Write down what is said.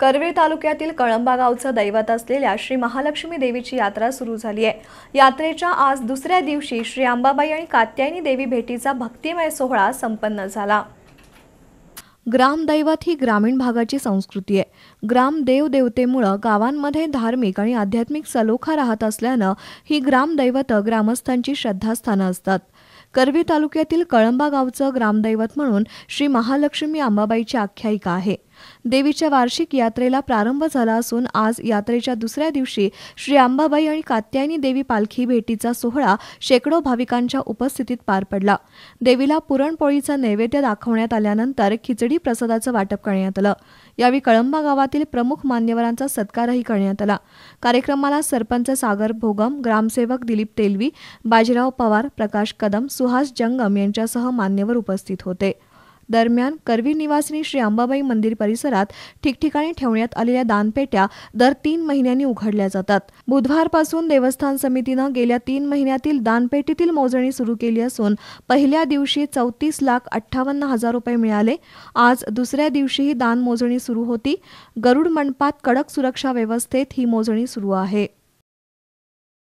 करवी तालुक्यातील कळंबा गावचं दैवत असलेल्या श्री महालक्ष्मी देवीची यात्रा सुरू झाली आहे यात्रेच्या आज दुसऱ्या दिवशी श्री अंबाबाई आणि कात्यायनी देवी भेटीचा भक्तिमय सोहळा संपन्न झाला ग्रामदैवत ही ग्रामीण भागाची संस्कृती आहे ग्राम देवदेवतेमुळं गावांमध्ये धार्मिक आणि आध्यात्मिक सलोखा राहत असल्यानं ही ग्रामदैवतं ग्रामस्थांची श्रद्धास्थानं असतात करवी तालुक्यातील कळंबा गावचं ग्रामदैवत म्हणून श्री महालक्ष्मी अंबाबाईची आख्यायिका आहे देवीच्या वार्षिक यात्रेला प्रारंभ झाला असून आज यात्रेच्या दुसऱ्या दिवशी श्री अंबाबाई आणि कात्यायनी देवी पालखी भेटीचा सोहळा शेकडो भाविकांच्या उपस्थितीत पार पडला देवीला पुरणपोळीचा नैवेद्य दाखवण्यात आल्यानंतर खिचडी प्रसादाचं वाटप करण्यात आलं यावेळी कळंबा गावातील प्रमुख मान्यवरांचा सत्कारही करण्यात आला कार्यक्रमाला सरपंच सागर भोगम ग्रामसेवक दिलीप तेलवी बाजीराव पवार प्रकाश कदम सुहास जंगम यांच्यासह मान्यवर उपस्थित होते दरम्यान करवी निवासिनी श्री अंबाबाई मंदिर परिसरात ठिकठिकाणी ठेवण्यात आलेल्या दानपेट्या दर तीन महिन्यांनी उघडल्या जातात बुधवारपासून देवस्थान समितीनं गेल्या तीन महिन्यातील दानपेटीतील मोजणी सुरू केली असून पहिल्या दिवशी चौतीस लाख अठ्ठावन्न हजार रुपये मिळाले आज दुसऱ्या दिवशीही दान मोजणी सुरू होती गरुड मंडपात कडक सुरक्षा व्यवस्थेत ही मोजणी सुरू आहे